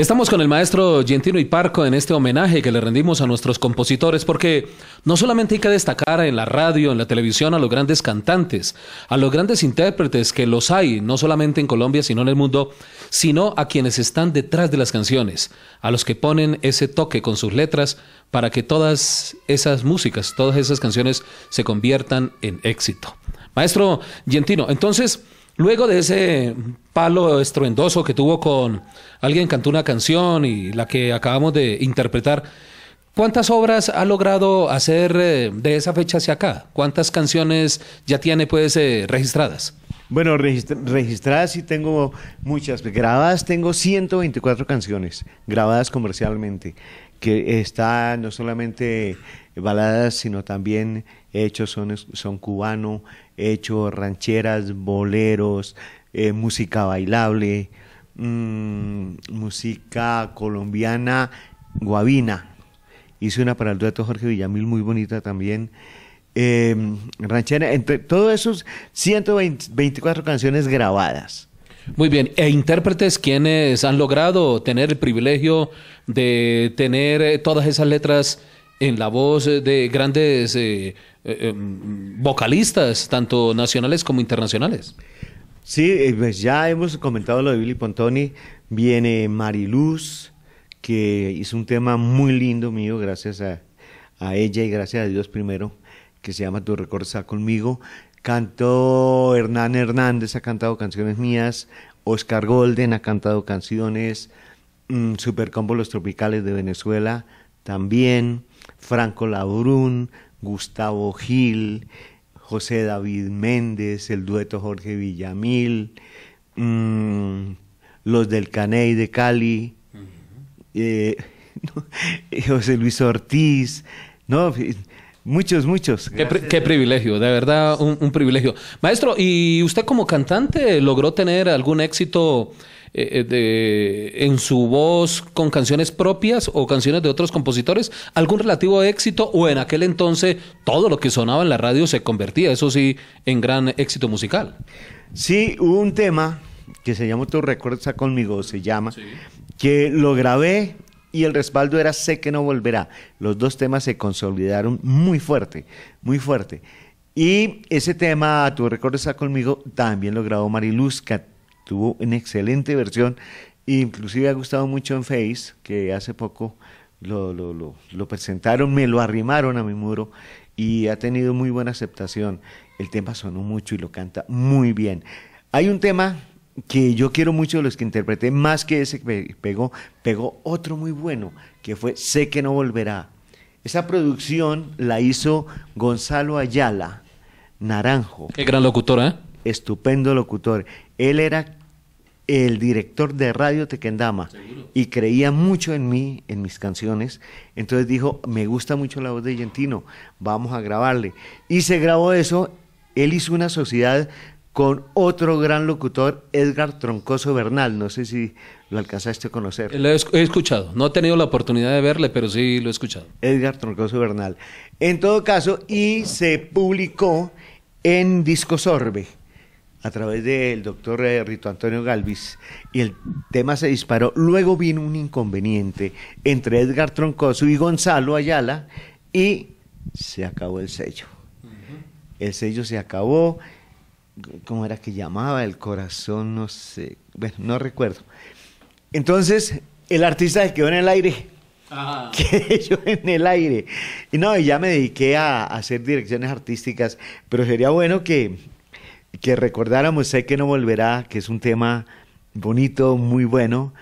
Estamos con el maestro Gentino y Parco en este homenaje que le rendimos a nuestros compositores porque no solamente hay que destacar en la radio, en la televisión a los grandes cantantes, a los grandes intérpretes que los hay, no solamente en Colombia, sino en el mundo, sino a quienes están detrás de las canciones, a los que ponen ese toque con sus letras para que todas esas músicas, todas esas canciones se conviertan en éxito. Maestro Gentino, entonces... Luego de ese palo estruendoso que tuvo con alguien cantó una canción y la que acabamos de interpretar, ¿cuántas obras ha logrado hacer eh, de esa fecha hacia acá? ¿Cuántas canciones ya tiene pues eh, registradas? Bueno, registradas y tengo muchas. Grabadas tengo 124 canciones, grabadas comercialmente, que están no solamente baladas, sino también hechos, son, son cubano, hecho rancheras, boleros, eh, música bailable, mm, música colombiana, guabina. Hice una para el dueto Jorge Villamil muy bonita también. Em, ranchera, entre todos esos 124 canciones grabadas. Muy bien, e intérpretes quienes han logrado tener el privilegio de tener eh, todas esas letras en la voz de grandes eh, eh, eh, vocalistas, tanto nacionales como internacionales. Sí, eh, pues ya hemos comentado lo de Billy Pontoni. Viene Mariluz, que hizo un tema muy lindo mío, gracias a, ella y gracias a Dios primero, que se llama Tu Recuerdo está conmigo. Cantó Hernán Hernández, ha cantado canciones mías. Oscar Golden ha cantado canciones. Mm, Supercombo Los Tropicales de Venezuela también. Franco Labrun, Gustavo Gil, José David Méndez, el dueto Jorge Villamil, mm, los del Caney de Cali, eh, eh, José Luis Ortiz, no, muchos, muchos. Qué, privilegio, de verdad un, un, privilegio. Maestro, ¿y usted como cantante logró tener algún éxito? Eh, eh, de, en su voz con canciones propias o canciones de otros compositores? ¿Algún relativo éxito o en aquel entonces todo lo que sonaba en la radio se convertía, eso sí, en gran éxito musical? Sí, hubo un tema que se llama Tu recuerdo está conmigo, se llama, que lo grabé y el respaldo era Sé que no volverá. Los dos temas se consolidaron muy fuerte, muy fuerte. Y ese tema, Tu recuerdo está conmigo, también lo grabó Mariluz, tuvo una excelente versión, inclusive ha gustado mucho en Face, que hace poco lo, presentaron, me lo arrimaron a mi muro y ha tenido muy buena aceptación. El tema sonó mucho y lo canta muy bien. Hay un tema que yo quiero mucho de los que interpreté, más que ese que pegó, pegó otro muy bueno, que fue Sé que no volverá. Esa producción la hizo Gonzalo Ayala, Naranjo. Qué gran locutor, ¿eh? Estupendo locutor. Él era el director de Radio Tequendama y creía mucho en mí, en mis canciones. Entonces dijo, me gusta mucho la voz de Gentino, vamos a grabarle. Y se grabó eso, él hizo una sociedad con otro gran locutor, Edgar Troncoso Bernal, no sé si lo alcanzaste a conocer. Lo he escuchado, no he tenido la oportunidad de verle, pero sí lo he escuchado. Edgar Troncoso Bernal. En todo caso, y se publicó en Discosorbe a través del doctor eh, Rito Antonio Galvis y el tema se disparó. Luego vino un inconveniente entre Edgar Troncoso y Gonzalo Ayala y se acabó el sello. El sello se acabó, ¿cómo era que llamaba? El corazón, no sé, bueno, no recuerdo. Entonces, el artista se quedó en el aire. ¡Ah! que yo en el aire. Y no, y ya me dediqué a hacer direcciones artísticas, pero sería bueno que que recordáramos Sé que no volverá, que es un tema bonito, muy bueno.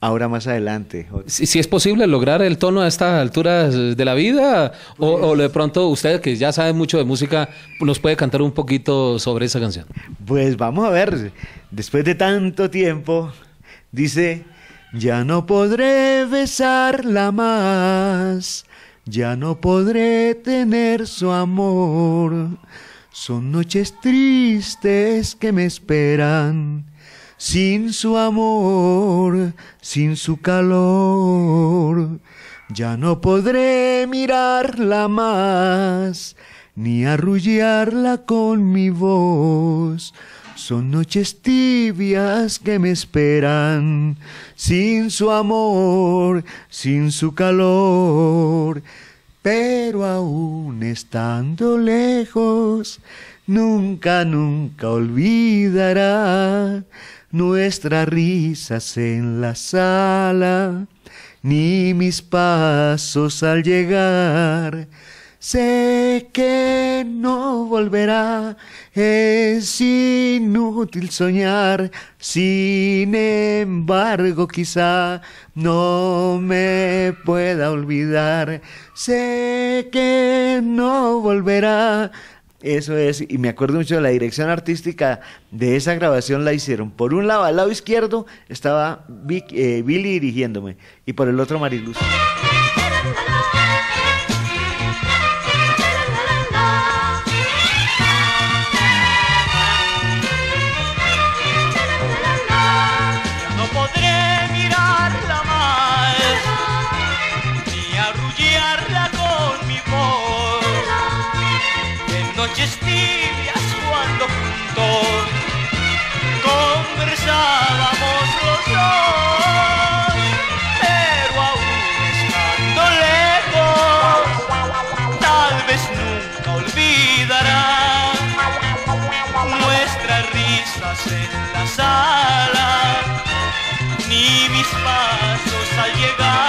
Ahora más adelante. Si, es posible lograr el tono a estas alturas de la vida, o, o, de pronto usted que ya sabe mucho de música, nos puede cantar un poquito sobre esa canción. Pues vamos a ver, después de tanto tiempo, dice, ya no podré besarla más, ya no podré tener su amor son noches tristes que me esperan, sin su amor, sin su calor. Ya no podré mirarla más, ni arrullarla con mi voz. Son noches tibias que me esperan, sin su amor, sin su calor pero aún estando lejos, nunca, nunca olvidará nuestras risas en la sala, ni mis pasos al llegar. Sé que no volverá, es inútil soñar, sin embargo quizá no me pueda olvidar. Sé que no volverá. Eso es, y me acuerdo mucho de la dirección artística de esa grabación la hicieron. Por un lado, al lado izquierdo estaba eh, Billy dirigiéndome y por el otro Mariluz. noches cuando juntos conversábamos los dos, pero aún estando lejos, tal vez nunca olvidará nuestras risas en la sala, ni mis pasos al llegar.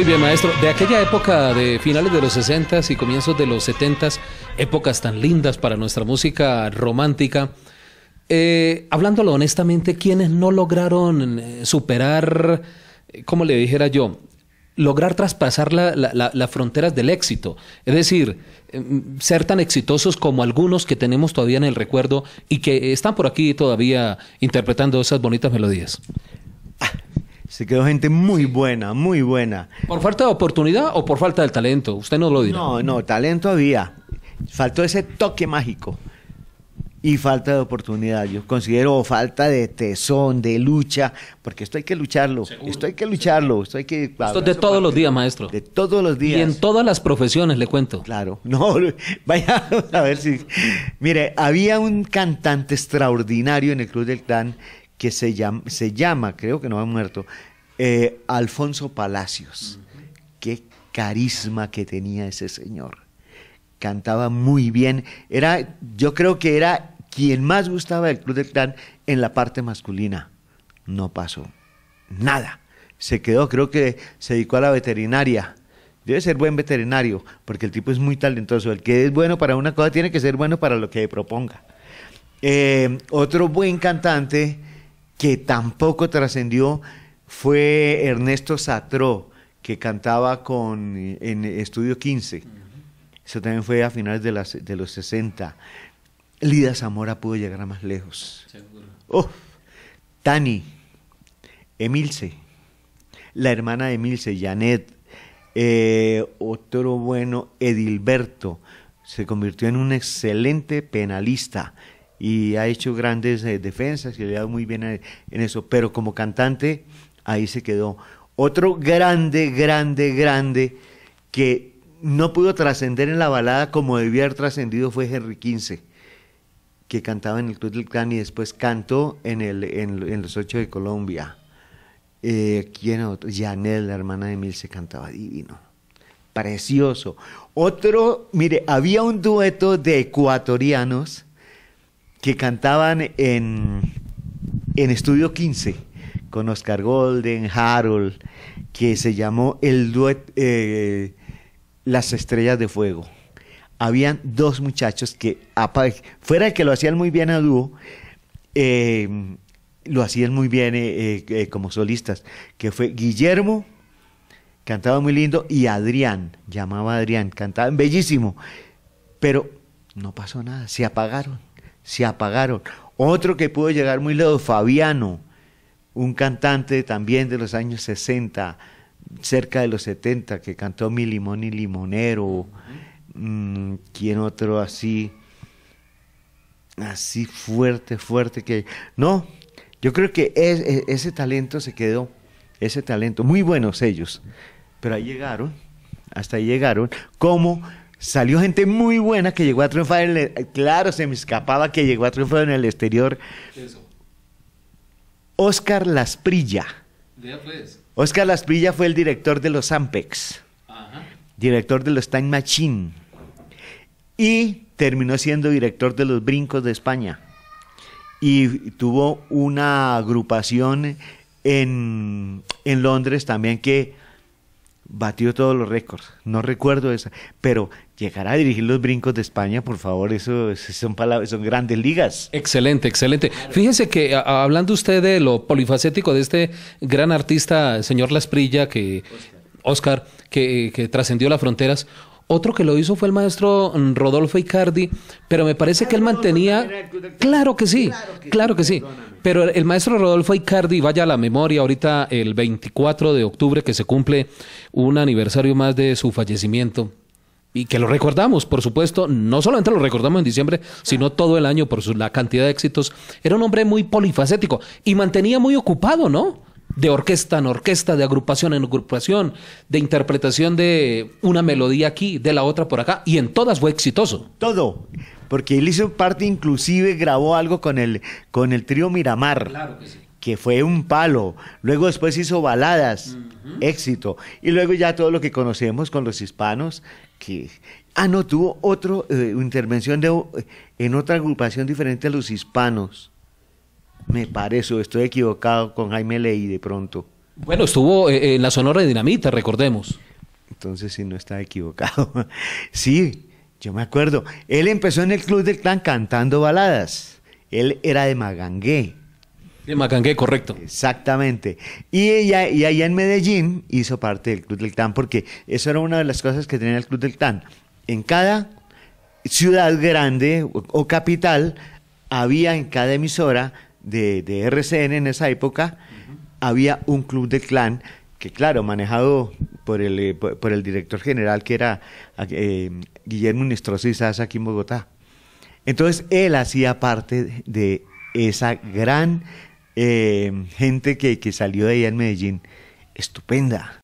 Muy bien, maestro. De aquella época de finales de los 60 y comienzos de los 70, épocas tan lindas para nuestra música romántica, eh, hablándolo honestamente, quienes no lograron eh, superar, eh, como le dijera yo, lograr traspasar las fronteras del éxito. Es decir, em, ser tan exitosos como algunos que tenemos todavía en el recuerdo y que están por aquí todavía interpretando esas bonitas melodías. Se quedó gente muy buena, muy buena. ¿Por falta de oportunidad o por falta del talento? Usted no lo dirá. No, no, talento había. Faltó ese toque mágico. Y falta de oportunidad. Yo considero falta de tesón, de lucha, porque esto hay que lucharlo. Esto hay que lucharlo. Esto, hay que, esto es de todos los días, maestro. De todos los días. Y en todas las profesiones, le cuento. Claro. No, vaya a ver si. Mire, había un cantante extraordinario en el Club del Clan que se llama, creo que no ha muerto, eh, Alfonso Palacios. Qué carisma que tenía ese señor. Cantaba muy bien. Era, yo creo que era quien más gustaba del Club del Clan en la parte masculina. No pasó nada. Se quedó, creo que se dedicó a la veterinaria. Debe ser buen veterinario, porque el tipo es muy talentoso. El que es bueno para una cosa tiene que ser bueno para lo que proponga. Eh, otro buen cantante que tampoco trascendió fue Ernesto Satró, que cantaba con, en Estudio 15. Eso también fue a finales de, las, de los 60. Lida Zamora pudo llegar a más lejos. Oh, Tani, Emilce, la hermana de Emilce, Janet, eh, otro bueno, Edilberto, se convirtió en un excelente penalista y ha hecho grandes eh, defensas y le ha dado muy bien eh, en, eso, pero como cantante ahí se quedó. Otro grande, grande, grande que no pudo trascender en la balada como debía haber trascendido fue Henry XV, que cantaba en el Club del Clan y después cantó en, el, en, Los Ocho de Colombia. Eh, ¿Quién otro? Janel, la hermana de Mil, se cantaba divino. Precioso. Otro, mire, había un dueto de ecuatorianos que cantaban en, en Estudio 15 con Oscar Golden, Harold, que se llamó el duet eh, Las Estrellas de Fuego. Habían dos muchachos que, fuera que lo hacían muy bien a dúo, eh, lo hacían muy bien eh, como solistas, que fue Guillermo, cantaba muy lindo, y Adrián, llamaba Adrián, cantaban bellísimo, pero no pasó nada, se apagaron se apagaron. Otro que pudo llegar muy lejos, Fabiano, un cantante también de los años 60, cerca de los 70, que cantó Mi Limón y Limonero. Mm, ¿Quién otro así? Así fuerte, fuerte que... No, yo creo que e, ese talento se quedó, ese talento, muy buenos ellos, pero ahí llegaron, hasta ahí llegaron, como Salió gente muy buena que llegó a triunfar en el... Claro, se me escapaba que llegó a triunfar en el exterior. Oscar Lasprilla. Oscar pues. Lasprilla fue el director de los Ampex. Ajá. Director de los Time Machine. Y terminó siendo director de los Brincos de España. Y tuvo una agrupación en Londres también que batió todos los récords. No recuerdo eso, pero llegar a dirigir los brincos de España, por favor, eso, son palabras, son grandes ligas. Excelente, excelente. Fíjese que hablando usted de lo polifacético de este gran artista, señor Lasprilla, que Oscar, que trascendió las fronteras. Otro que lo hizo fue el maestro mm, Rodolfo Icardi, pero me parece que él mantenía... claro que sí, claro que, sí. Pero el maestro Rodolfo Icardi, vaya a la memoria, ahorita el 24 de octubre que se cumple un aniversario más de su fallecimiento, y que lo recordamos, por supuesto, no solamente lo recordamos en diciembre, sino todo el año por la cantidad de éxitos, era un hombre muy polifacético y mantenía muy ocupado, ¿no? de orquesta en orquesta, de agrupación en agrupación, de interpretación de una melodía aquí, de la otra por acá, y en todas fue exitoso. Todo, porque él hizo parte, inclusive grabó algo con el, con el trío Miramar. que fue un palo. Luego después hizo baladas, éxito. Y luego ya todo lo que conocemos con los hispanos, que... Ah, no, tuvo otra eh, intervención de, en otra agrupación diferente a los hispanos me parece, o estoy equivocado con Jaime Ley de pronto. Bueno, estuvo eh, eh, en la Sonora de Dinamita, recordemos. Entonces, si no está equivocado. sí, yo me acuerdo. Él empezó en el Club del tan cantando baladas. Él era de Magangué. De Magangué, correcto. Exactamente. Y, y allá en Medellín hizo parte del Club del tan porque eso era una de las cosas que tenía el Club del tan. En cada ciudad grande o capital había en cada emisora de, RCN en esa época, había un club de clan que, claro, manejado por el, eh, por, el director general que era ah, eh, Guillermo y Sasa aquí en Bogotá. Entonces él hacía parte de esa gran eh, gente que, salió de ahí en Medellín, estupenda,